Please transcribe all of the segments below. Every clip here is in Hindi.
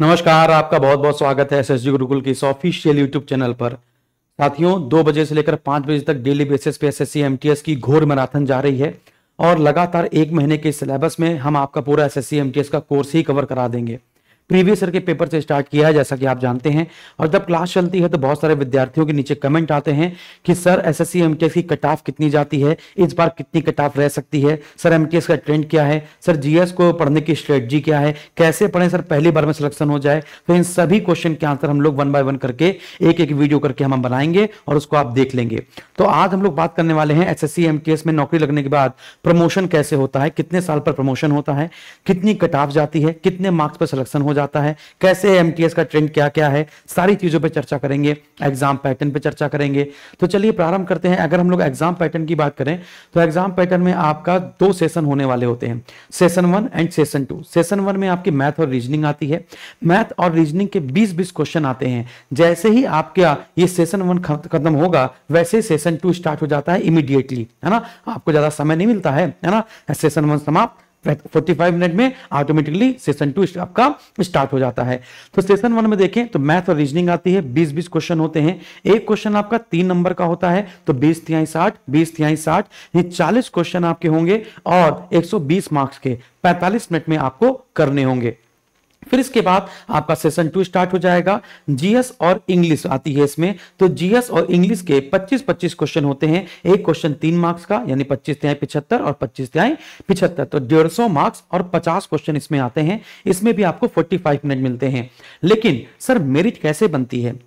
नमस्कार आपका बहुत बहुत स्वागत है एसएसजी गुरुकुल के इस ऑफिशियल यूट्यूब चैनल पर साथियों दो बजे से लेकर पांच बजे तक डेली बेसिस पे एसएससी एमटीएस की घोर मैराथन जा रही है और लगातार एक महीने के सिलेबस में हम आपका पूरा एसएससी एमटीएस का कोर्स ही कवर करा देंगे प्रीवियस ईयर के पेपर से स्टार्ट किया है जैसा कि आप जानते हैं और जब क्लास चलती है तो बहुत सारे विद्यार्थियों के नीचे कमेंट आते हैं कि सर एस एस की कट ऑफ कितनी जाती है इस बार कितनी कट ऑफ रह सकती है सर एम का ट्रेंड क्या है सर जीएस को पढ़ने की स्ट्रेटजी क्या है कैसे पढ़ें सर पहली बार में सिलेक्शन हो जाए तो इन सभी क्वेश्चन के आंसर हम लोग वन बाय वन करके एक एक वीडियो करके हम बनाएंगे और उसको आप देख लेंगे तो आज हम लोग बात करने वाले हैं एस एस में नौकरी लगने के बाद प्रमोशन कैसे होता है कितने साल पर प्रमोशन होता है कितनी कट ऑफ जाती है कितने मार्क्स पर सिलेक्शन हो जाता है कैसे एमटीएस का ट्रेंड क्या क्या है सारी चीज़ों पर चर्चा करेंगे एग्जाम पैटर्न पर चर्चा करेंगे तो चलिए प्रारंभ करते हैं अगर हम लोग एग्जाम पैटर्न की बात करें तो एग्जाम पैटर्न में आपका दो सेशन होने वाले होते हैं session one and session two session one में आपकी मैथ और रीजनिंग आती है मैथ और रीजनिंग के बीस बीस क्वेश्चन आते हैं जैसे ही आपका ये सेशन वन खत्म होगा वैसे सेशन टू स्टार्ट हो जाता है इमीडिएटली है ना आपको ज्यादा समय नहीं मिलता है है ना सेशन वन समाप्त 45 मिनट में ऑटोमेटिकली सेशन टू आपका स्टार्ट हो जाता है तो सेशन वन में देखें तो मैथ और रीजनिंग आती है 20-20 क्वेश्चन होते हैं एक क्वेश्चन आपका तीन नंबर का होता है तो 20 तिहाई 60 20 तिहाई 60 ये 40 क्वेश्चन आपके होंगे और 120 मार्क्स के 45 मिनट में आपको करने होंगे फिर इसके बाद आपका सेशन टू स्टार्ट हो जाएगा जीएस और इंग्लिश आती है इसमें तो जीएस और इंग्लिश के 25-25 क्वेश्चन होते हैं एक क्वेश्चन तीन मार्क्स का यानी 25 त्याई पिछहत्तर और 25 त्याई पिछहत्तर तो डेढ़ मार्क्स और 50 क्वेश्चन इसमें आते हैं इसमें भी आपको 45 मिनट मिलते हैं लेकिन सर मेरिट कैसे बनती है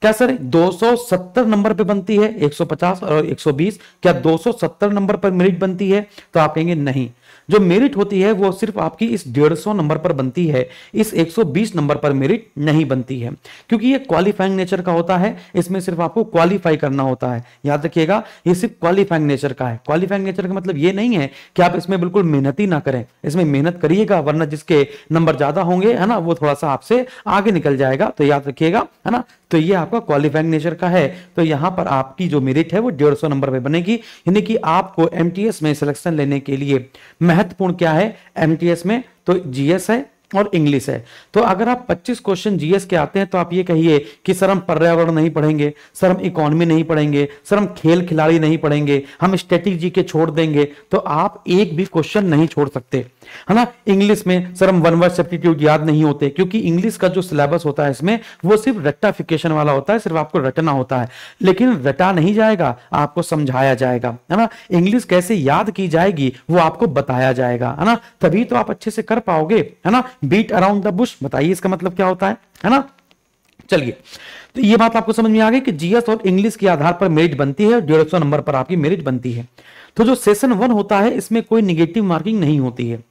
क्या सर 270 नंबर पे बनती है 150 और 120 क्या 270 नंबर पर मेरिट बनती है तो आप कहेंगे नहीं जो मेरिट होती है वो सिर्फ आपकी इस डेढ़ सौ नंबर पर बनती है इस 120 नंबर पर मेरिट नहीं बनती है क्योंकि ये क्वालिफाइंग नेचर का होता है इसमें सिर्फ आपको क्वालिफाई करना होता है याद रखिएगा ये सिर्फ क्वालिफाइंग नेचर का है क्वालिफाइंग नेचर का मतलब ये नहीं है कि आप इसमें बिल्कुल मेहनत ही ना करें इसमें मेहनत करिएगा वरना जिसके नंबर ज्यादा होंगे है ना वो थोड़ा सा आपसे आगे निकल जाएगा तो याद रखिएगा है ना तो ये आपका क्वालिफाइंग नेचर का है तो यहां पर आपकी जो मेरिट है वो डेढ़ सौ नंबर पे बनेगी यानी कि आपको एम में सिलेक्शन लेने के लिए महत्वपूर्ण क्या है एम में तो जीएस है और इंग्लिश है तो अगर आप 25 क्वेश्चन जीएस के आते हैं तो आप ये कहिए कि सर हम पर्यावरण नहीं पढ़ेंगे सर हम इकोनॉमी नहीं पढ़ेंगे सर हम खेल खिलाड़ी नहीं पढ़ेंगे हम स्ट्रेटेजी के छोड़ देंगे तो आप एक भी क्वेश्चन नहीं छोड़ सकते है ना इंग्लिश में सर हम वन वर्ड सब्सटीट्यूट याद नहीं होते क्योंकि इंग्लिश का जो सिलेबस होता है इसमें वो सिर्फ रट्टाफिकेशन वाला होता है सिर्फ आपको रटना होता है लेकिन रटा नहीं जाएगा आपको समझाया जाएगा है ना इंग्लिश कैसे याद की जाएगी वो आपको बताया जाएगा है ना तभी तो आप अच्छे से कर पाओगे है ना बीट अराउंड द बुश बताइए इसका मतलब क्या होता है है ना चलिए तो ये बात आपको समझ में आ गई कि जीएस और इंग्लिश के आधार पर मेरिट बनती है डेढ़ नंबर पर आपकी मेरिट बनती है तो जो सेशन वन होता है इसमें कोई निगेटिव मार्किंग नहीं होती है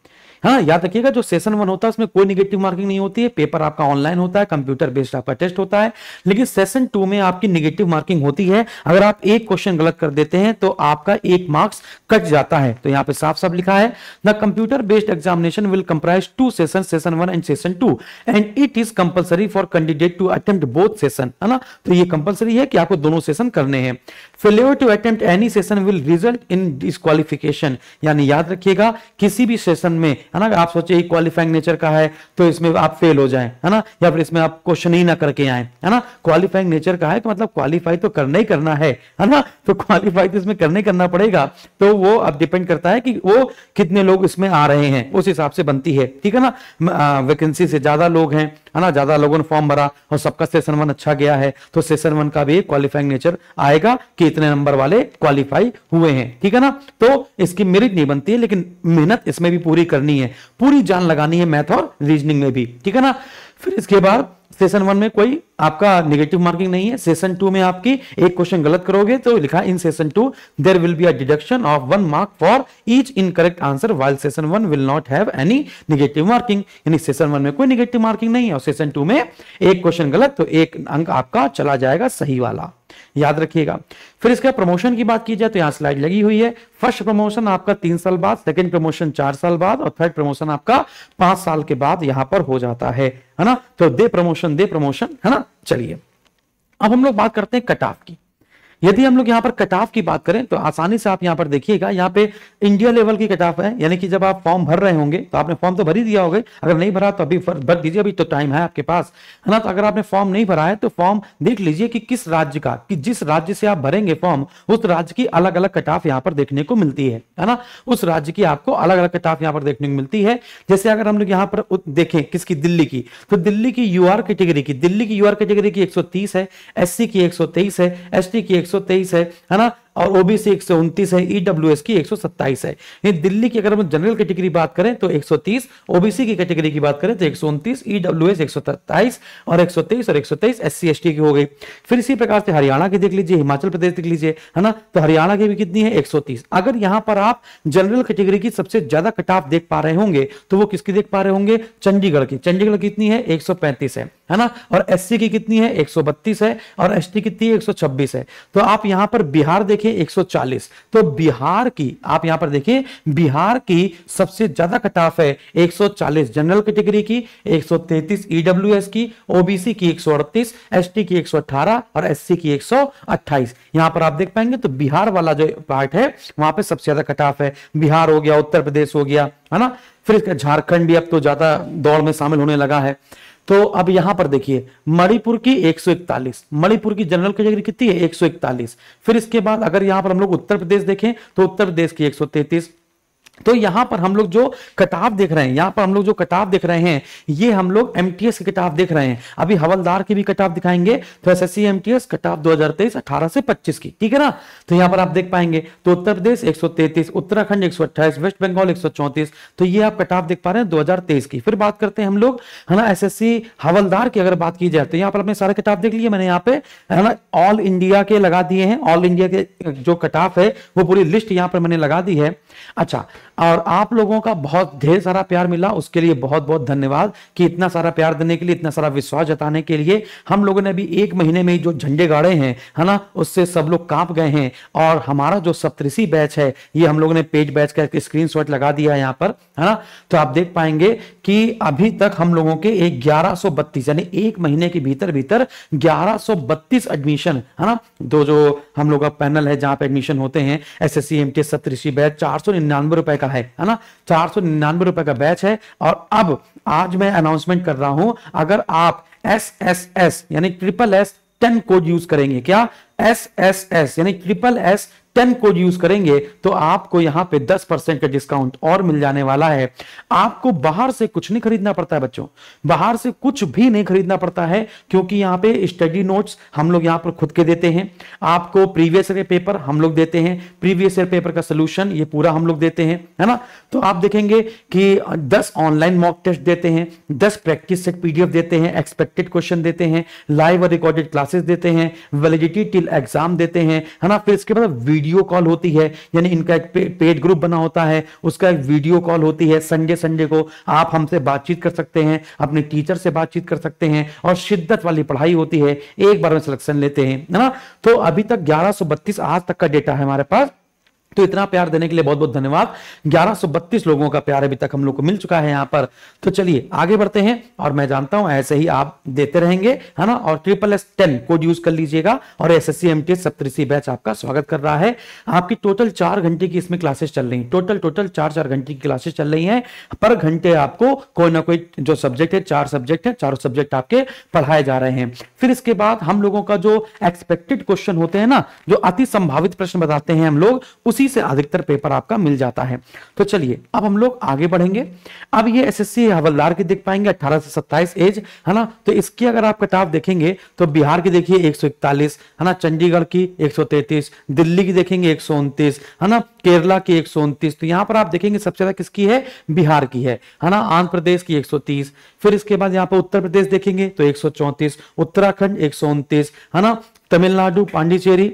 हाँ याद रखिएगा जो सेशन वन होता है उसमें कोई निगेटिव मार्किंग नहीं होती है पेपर आपका ऑनलाइन होता है कंप्यूटर बेस्ड आपका टेस्ट होता है लेकिन सेशन टू में आपकी निगेटिव मार्किंग होती है अगर आप एक क्वेश्चन गलत कर देते हैं तो आपका एक मार्क्स कट जाता है तो यहाँ पे साफ साफ लिखा है the computer based examination will comprise two session session one and session two and it is compulsory for candidate to attempt both session है ना तो ये कंपल्सरी है कि आपको दोनों सेशन करने हैं failure to attempt any session will result in disqualification यानी याद रखिएगा किसी भी सेशन में है ना आप सोचे क्वालिफाइंग नेचर का है तो इसमें आप फेल हो जाए है ना या फिर इसमें आप क्वेश्चन ही ना करके आए है ना क्वालिफाइंग नेचर का है तो मतलब क्वालिफाई तो करना ही करना है है ना तो क्वालिफाई तो इसमें करना ही करना पड़ेगा तो वो अब डिपेंड करता है कि वो कितने लोग इसमें आ रहे हैं उस हिसाब से बनती है ठीक है ना वैकेंसी से ज्यादा लोग हैं है ना ज्यादा लोगों ने फॉर्म भरा और सबका सेशन वन अच्छा गया है तो सेशन वन का भी क्वालिफाइंग नेचर आएगा कि इतने नंबर वाले क्वालिफाई हुए हैं ठीक है ना तो इसकी मेरिट नहीं बनती है लेकिन मेहनत इसमें भी पूरी करनी है पूरी जान लगानी है मैथ और रीजनिंग में भी ठीक है ना फिर इसके बाद सेशन वन में कोई आपका नेगेटिव मार्किंग नहीं है सेशन टू में आपकी एक क्वेश्चन गलत करोगे तो लिखा in session two there will be a deduction of one mark for each incorrect answer while session one will not have any negative marking यानी सेशन वन में कोई नेगेटिव मार्किंग नहीं है और सेशन टू में एक क्वेश्चन गलत तो एक अंक आपका चला जाएगा सही वाला याद रखिएगा फिर इसका प्रमोशन की बात की जाए तो यहाँ स्लाइड लगी हुई है फर्स्ट प्रमोशन आपका तीन साल बाद सेकंड प्रमोशन चार साल बाद और थर्ड प्रमोशन आपका पांच साल के बाद यहाँ पर हो जाता है है ना तो दे प्रमोशन प्रमोशन दे प्रमोशन है ना चलिए अब हम लोग बात करते हैं कट ऑफ की यदि हम लोग यहाँ पर कट ऑफ की बात करें तो आसानी से आप यहाँ पर देखिएगा यहाँ पे इंडिया लेवल की कट ऑफ है यानी कि जब आप फॉर्म भर रहे होंगे तो आपने फॉर्म तो भर ही दिया होगा अगर नहीं भरा तो अभी भर दीजिए अभी तो टाइम है आपके पास है ना तो अगर आपने फॉर्म नहीं भरा है तो फॉर्म देख लीजिए कि किस राज्य का कि जिस राज्य से आप भरेंगे फॉर्म उस राज्य की अलग अलग कट ऑफ यहाँ पर देखने को मिलती है है ना उस राज्य की आपको अलग अलग कट ऑफ यहाँ पर देखने को मिलती है जैसे अगर हम लोग यहाँ पर देखें किसकी दिल्ली की तो दिल्ली की यू कैटेगरी की दिल्ली की यू कैटेगरी की एक है एस की एक है एस की 123 है है ना और ओबीसी एक सौ उनतीस है ईडब्ल्यू की एक सौ सत्ताईस है दिल्ली की अगर हम जनरल कैटेगरी बात करें तो एक सौ तीस ओबीसी की कैटेगरी की बात करें तो एक सौ उनतीस ईडब्ल्यू एस एक सौ सत्ताईस और एक सौ तेईस और एक सौ तेईस एस सी एस टी की हो गई फिर इसी प्रकार से हरियाणा की देख लीजिए हिमाचल प्रदेश देख लीजिए है ना तो हरियाणा की भी कितनी है एक सौ तीस अगर यहाँ पर आप जनरल कैटेगरी की सबसे ज्यादा कट ऑफ देख पा रहे होंगे तो वो किसकी देख पा रहे होंगे चंडीगढ़ की चंडीगढ़ कितनी है एक सौ पैंतीस है है ना और एससी की कितनी है एक सौ बत्तीस है और एसटी कितनी है एक सौ छब्बीस है तो आप यहाँ पर बिहार देखिए देखिए 140 तो बिहार की आप यहां पर देखिए बिहार की सबसे ज्यादा कट ऑफ है 140 जनरल कैटेगरी की 133 ईडब्ल्यूएस e की ओबीसी की 138 एसटी की 118 और एससी की 128 यहां पर आप देख पाएंगे तो बिहार वाला जो पार्ट है वहां पे सबसे ज्यादा कट ऑफ है बिहार हो गया उत्तर प्रदेश हो गया है ना फिर झारखंड भी अब तो ज्यादा दौड़ में शामिल होने लगा है तो अब यहां पर देखिए मणिपुर की 141 मणिपुर की जनरल कैटेगरी कितनी है 141 फिर इसके बाद अगर यहां पर हम लोग उत्तर प्रदेश देखें तो उत्तर प्रदेश की 133 तो यहां पर हम लोग जो किताब देख रहे हैं यहां पर हम लोग जो किताब देख रहे हैं ये हम लोग एमटीएस की किताब देख रहे हैं अभी हवलदार की भी किताब दिखाएंगे तो एस एस एमटीएस हजार 2023 18 से 25 की ठीक है ना तो यहां पर आप देख पाएंगे तो उत्तर प्रदेश 133 उत्तराखंड 128 वेस्ट बंगाल चौतीस तो ये आप कटाव देख पा रहे हैं तेईस की फिर बात करते हैं हम लोग है ना एस हवलदार की अगर बात की जाए तो यहाँ पर अपने सारे किताब देख लिया मैंने यहाँ पे है ना ऑल इंडिया के लगा दिए हैं ऑल इंडिया के जो कटाफ है वो पूरी लिस्ट यहाँ पर मैंने लगा दी है अच्छा और आप लोगों का बहुत ढेर सारा प्यार मिला उसके लिए बहुत बहुत धन्यवाद कि इतना सारा प्यार देने के लिए इतना सारा विश्वास जताने के लिए हम लोगों ने अभी एक महीने में जो झंडे गाड़े हैं है ना उससे सब लोग कांप गए हैं और हमारा जो सप्तृषि बैच है ये हम लोगों ने पेज बैच का स्क्रीन लगा दिया है यहाँ पर है ना तो आप देख पाएंगे कि अभी तक हम लोगों के एक ग्यारह यानी एक महीने के भीतर भीतर ग्यारह एडमिशन है ना दो जो हम लोग का पैनल है जहां पे एडमिशन होते हैं S S C M T batch चार सौ निन्यानवे रुपए का का है है ना चार सौ निन्यानवे रुपए का बैच है और अब आज मैं अनाउंसमेंट कर रहा हूं अगर आप एस एस एस यानी triple S ten code use करेंगे क्या एस एस एस यानी triple S ten code use करेंगे तो आपको यहां पे दस परसेंट का डिस्काउंट और मिल जाने वाला है आपको बाहर से कुछ नहीं खरीदना पड़ता है बच्चों बाहर से कुछ भी नहीं खरीदना पड़ता है क्योंकि यहाँ पे स्टडी नोट्स हम लोग यहां पर खुद के देते हैं आपको प्रीवियस ईयर पेपर हम लोग देते हैं प्रीवियस ईयर पेपर का सोल्यूशन ये पूरा हम लोग देते हैं है ना तो आप देखेंगे कि दस ऑनलाइन मॉक टेस्ट देते हैं दस प्रैक्टिस सेट पीडीएफ देते हैं एक्सपेक्टेड क्वेश्चन देते हैं लाइव और रिकॉर्डेड क्लासेस देते हैं वेलिडिटी टिल एग्जाम देते हैं है ना फिर इसके बाद वीडियो वीडियो कॉल होती है यानी इनका एक पे, पेड ग्रुप बना होता है उसका एक वीडियो कॉल होती है संडे संडे को आप हमसे बातचीत कर सकते हैं अपने टीचर से बातचीत कर सकते हैं और शिद्दत वाली पढ़ाई होती है एक बार में सिलेक्शन लेते हैं ना तो अभी तक ग्यारह आज तक का डेटा है हमारे पास तो इतना प्यार देने के लिए बहुत बहुत धन्यवाद 1132 लोगों का प्यार अभी तक हम लोग को मिल चुका है यहाँ पर तो चलिए आगे बढ़ते हैं और मैं जानता हूं ऐसे ही आप देते रहेंगे है ना और triple S ten code use कर लीजिएगा और S S C M T batch आपका स्वागत कर रहा है आपकी टोटल चार घंटे की इसमें क्लासेस चल रही है टोटल टोटल चार चार घंटे की क्लासेस चल रही है पर घंटे आपको कोई ना कोई जो सब्जेक्ट है चार सब्जेक्ट है चारों सब्जेक्ट आपके पढ़ाए जा रहे हैं फिर इसके बाद हम लोगों का जो एक्सपेक्टेड क्वेश्चन होते हैं ना जो अति संभावित प्रश्न बताते हैं हम लोग उसी उसी से अधिकतर पेपर आपका मिल जाता है तो चलिए अब हम लोग आगे बढ़ेंगे अब ये एसएससी हवलदार की देख पाएंगे 18 से 27 एज है ना तो इसकी अगर आप किताब देखेंगे तो बिहार की देखिए 141 है ना चंडीगढ़ की 133 दिल्ली की देखेंगे 129 है ना केरला की 129 तो यहाँ पर आप देखेंगे सबसे ज्यादा किसकी है बिहार की है है ना आंध्र प्रदेश की 130 फिर इसके बाद यहाँ पर उत्तर प्रदेश देखेंगे तो 134 उत्तराखंड एक है ना तमिलनाडु पांडिचेरी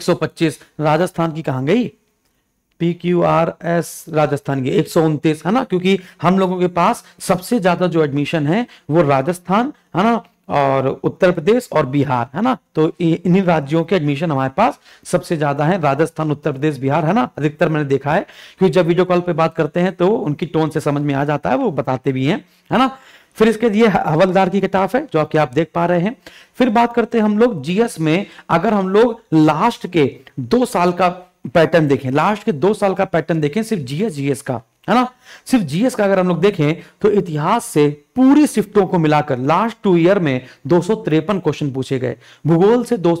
125 राजस्थान की कहा गई P Q R S Rajasthan की एक है ना क्योंकि हम लोगों के पास सबसे ज्यादा जो एडमिशन है वो राजस्थान है ना और उत्तर प्रदेश और बिहार है ना तो इन्हीं राज्यों के एडमिशन हमारे पास सबसे ज्यादा है राजस्थान उत्तर प्रदेश बिहार है ना अधिकतर मैंने देखा है क्योंकि जब वीडियो कॉल पे बात करते हैं तो उनकी टोन से समझ में आ जाता है वो बताते भी हैं है ना फिर इसके लिए हवलदार की किताब है जो कि आप देख पा रहे हैं फिर बात करते हैं हम लोग जीएस में अगर हम लोग लास्ट के दो साल का पैटर्न देखें लास्ट के दो साल का पैटर्न देखें सिर्फ जीएस जीएस का है ना सिर्फ जीएस का अगर हम लोग देखें तो इतिहास से पूरी शिफ्टों को मिलाकर लास्ट टू ईयर में दो क्वेश्चन पूछे गए भूगोल से दो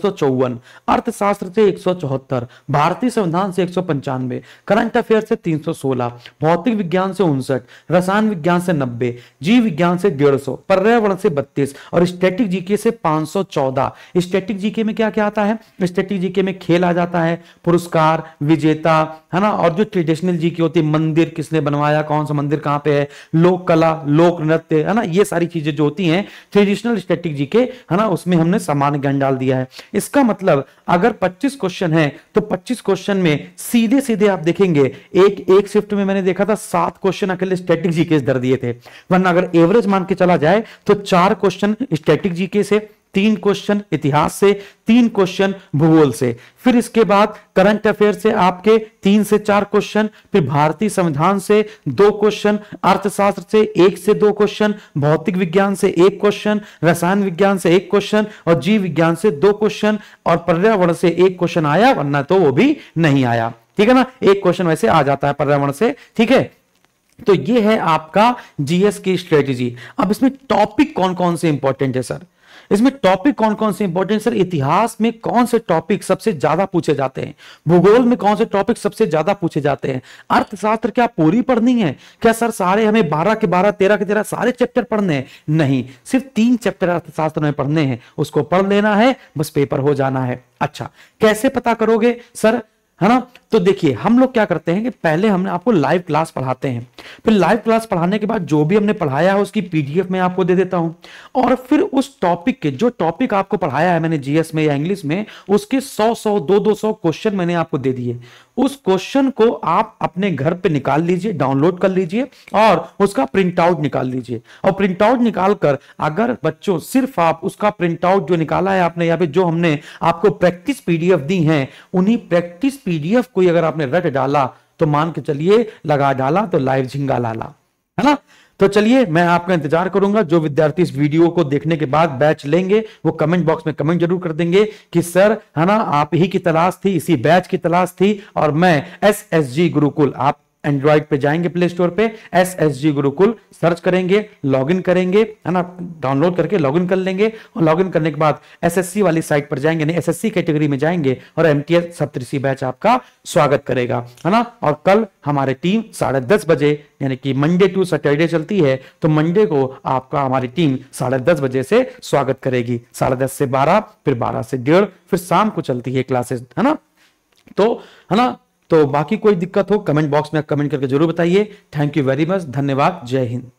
अर्थशास्त्र से एक भारतीय संविधान से एक करंट अफेयर से 316, भौतिक विज्ञान से उनसठ रसायन विज्ञान से नब्बे जीव विज्ञान से डेढ़ सौ पर्यावरण से 32 और स्टेटिक जीके से 514। स्टेटिक जीके में क्या क्या आता है स्टेटिक जीके में खेल आ जाता है पुरस्कार विजेता है ना और जो ट्रेडिशनल जीके होती है मंदिर किसने बनवाया कौन सा मंदिर कहाँ पे है लोक कला लोक नृत्य है ना ये सारी चीजें जो होती हैं ट्रेडिशनल स्ट्रेटेजी के है ना उसमें हमने सामान्य ज्ञान डाल दिया है इसका मतलब अगर पच्चीस क्वेश्चन है तो पच्चीस क्वेश्चन में सीधे सीधे आप देखेंगे एक एक शिफ्ट में मैंने देखा था सात क्वेश्चन अकेले स्टैटिक जीके दर दिए थे वरना अगर एवरेज मान के चला जाए तो चार क्वेश्चन स्टैटिक जीके से तीन क्वेश्चन इतिहास से तीन क्वेश्चन भूगोल से फिर इसके बाद करंट अफेयर से आपके तीन से चार क्वेश्चन फिर भारतीय संविधान से दो क्वेश्चन अर्थशास्त्र से एक से दो क्वेश्चन भौतिक विज्ञान से एक क्वेश्चन रसायन विज्ञान से एक क्वेश्चन और जीव विज्ञान से दो क्वेश्चन और पर्यावरण से एक क्वेश्चन आया वरना तो वो भी नहीं आया ठीक है ना एक क्वेश्चन वैसे आ जाता है पर्यावरण से ठीक है तो ये है आपका जीएस की स्ट्रेटेजी अब इसमें टॉपिक कौन कौन से इंपॉर्टेंट है सर इसमें टॉपिक कौन कौन से इंपॉर्टेंट सर इतिहास में कौन से टॉपिक सबसे ज्यादा पूछे जाते हैं भूगोल में कौन से टॉपिक सबसे ज्यादा पूछे जाते हैं अर्थशास्त्र क्या पूरी पढ़नी है क्या सर सारे हमें बारह के बारह तेरह के तेरह सारे चैप्टर पढ़ने हैं नहीं सिर्फ तीन चैप्टर अर्थशास्त्र में पढ़ने हैं उसको पढ़ लेना है बस पेपर हो जाना है अच्छा कैसे पता करोगे सर है ना तो देखिए हम लोग क्या करते हैं कि पहले हमने आपको लाइव क्लास पढ़ाते हैं फिर लाइव क्लास पढ़ाने के बाद जो भी हमने पढ़ाया है उसकी पीडीएफ मैं आपको दे देता हूं और फिर उस टॉपिक के जो टॉपिक आपको पढ़ाया है मैंने जीएस में या इंग्लिश में उसके सौ सौ दो दो सौ क्वेश्चन मैंने आपको दे दिए उस क्वेश्चन को आप अपने घर पे निकाल लीजिए डाउनलोड कर लीजिए और उसका प्रिंट आउट निकाल लीजिए और प्रिंट आउट निकाल कर अगर बच्चों सिर्फ आप उसका प्रिंट आउट जो निकाला है आपने या फिर जो हमने आपको प्रैक्टिस पीडीएफ दी है उन्हीं प्रैक्टिस पीडीएफ को कोई अगर आपने रट डाला तो मान के चलिए लगा डाला तो लाइव झिंगा लाला है ना तो चलिए मैं आपका इंतजार करूंगा जो विद्यार्थी इस वीडियो को देखने के बाद बैच लेंगे वो कमेंट बॉक्स में कमेंट जरूर कर देंगे कि सर है ना आप ही की तलाश थी इसी बैच की तलाश थी और मैं एस एस जी गुरुकुल आप एंड्रॉइड पे जाएंगे प्ले स्टोर पे S S G Gurukul search करेंगे लॉगिन करेंगे है ना डाउनलोड करके लॉगिन कर लेंगे और लॉगिन करने के बाद एसएससी वाली साइट पर जाएंगे नहीं एसएससी कैटेगरी में जाएंगे और एम टी एस बैच आपका स्वागत करेगा है ना और कल हमारी टीम साढ़े दस बजे यानी कि मंडे टू सैटरडे चलती है तो मंडे को आपका हमारी टीम साढ़े दस बजे से स्वागत करेगी साढ़े दस से बारह फिर बारह से डेढ़ फिर शाम को चलती है क्लासेस है ना तो है ना तो बाकी कोई दिक्कत हो कमेंट बॉक्स में कमेंट करके जरूर बताइए थैंक यू वेरी मच धन्यवाद जय हिंद